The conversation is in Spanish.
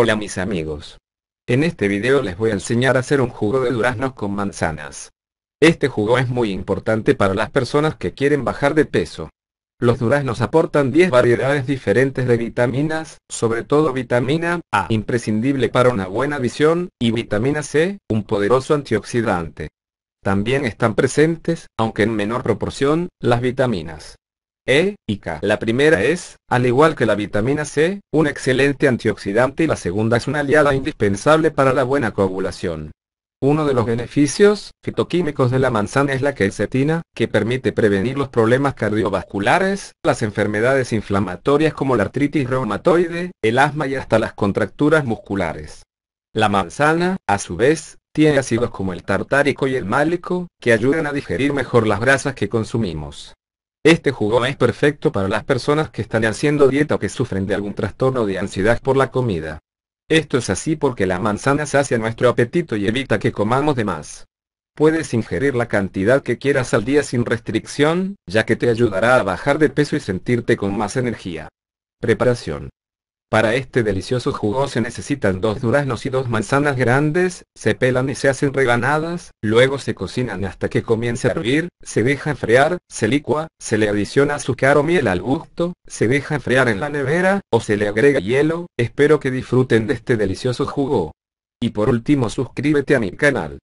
Hola mis amigos. En este video les voy a enseñar a hacer un jugo de duraznos con manzanas. Este jugo es muy importante para las personas que quieren bajar de peso. Los duraznos aportan 10 variedades diferentes de vitaminas, sobre todo vitamina A, imprescindible para una buena visión, y vitamina C, un poderoso antioxidante. También están presentes, aunque en menor proporción, las vitaminas e y K. La primera es, al igual que la vitamina C, un excelente antioxidante y la segunda es una aliada indispensable para la buena coagulación. Uno de los beneficios fitoquímicos de la manzana es la quercetina, que permite prevenir los problemas cardiovasculares, las enfermedades inflamatorias como la artritis reumatoide, el asma y hasta las contracturas musculares. La manzana, a su vez, tiene ácidos como el tartárico y el málico, que ayudan a digerir mejor las grasas que consumimos. Este jugo es perfecto para las personas que están haciendo dieta o que sufren de algún trastorno de ansiedad por la comida. Esto es así porque la manzana sacia nuestro apetito y evita que comamos de más. Puedes ingerir la cantidad que quieras al día sin restricción, ya que te ayudará a bajar de peso y sentirte con más energía. Preparación. Para este delicioso jugo se necesitan dos duraznos y dos manzanas grandes, se pelan y se hacen rebanadas, luego se cocinan hasta que comience a hervir, se deja enfriar, se licua, se le adiciona azúcar o miel al gusto, se deja enfriar en la nevera, o se le agrega hielo, espero que disfruten de este delicioso jugo. Y por último suscríbete a mi canal.